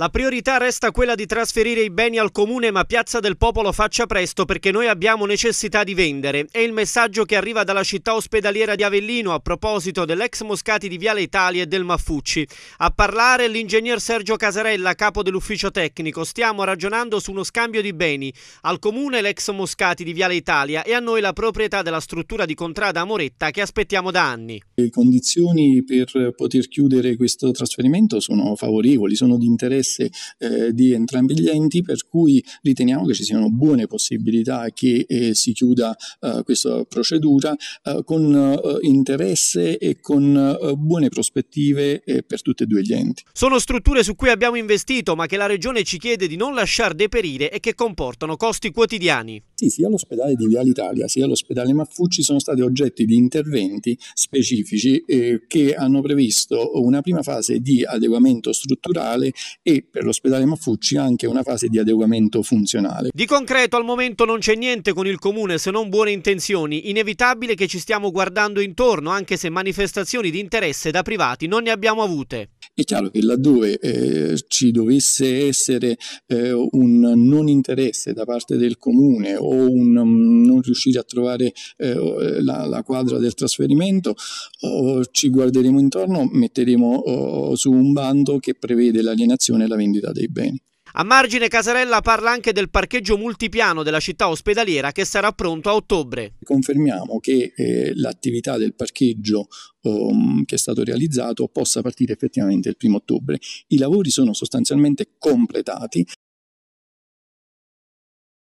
La priorità resta quella di trasferire i beni al comune, ma Piazza del Popolo faccia presto perché noi abbiamo necessità di vendere. È il messaggio che arriva dalla città ospedaliera di Avellino a proposito dell'ex Moscati di Viale Italia e del Maffucci. A parlare l'ingegner Sergio Casarella, capo dell'ufficio tecnico. Stiamo ragionando su uno scambio di beni. Al comune l'ex Moscati di Viale Italia e a noi la proprietà della struttura di Contrada Moretta che aspettiamo da anni. Le condizioni per poter chiudere questo trasferimento sono favorevoli, sono di interesse interesse eh, di entrambi gli enti, per cui riteniamo che ci siano buone possibilità che eh, si chiuda eh, questa procedura eh, con eh, interesse e con eh, buone prospettive per tutti e due gli enti. Sono strutture su cui abbiamo investito ma che la Regione ci chiede di non lasciar deperire e che comportano costi quotidiani. Sì, sia l'ospedale di Viale Italia sia l'ospedale Maffucci sono stati oggetti di interventi specifici che hanno previsto una prima fase di adeguamento strutturale e per l'ospedale Maffucci anche una fase di adeguamento funzionale. Di concreto al momento non c'è niente con il comune se non buone intenzioni, inevitabile che ci stiamo guardando intorno anche se manifestazioni di interesse da privati non ne abbiamo avute. È chiaro che laddove eh, ci dovesse essere eh, un non interesse da parte del comune o un um, non riuscire a trovare eh, eh, la, la, quadra del trasferimento, oh, ci guarderemo intorno, metteremo oh, su un bando che prevede l'alienazione nella vendita dei beni. A margine Casarella parla anche del parcheggio multipiano della città ospedaliera che sarà pronto a ottobre. Confermiamo che eh, l'attività del parcheggio um, che è stato realizzato possa partire effettivamente il primo ottobre. I lavori sono sostanzialmente completati.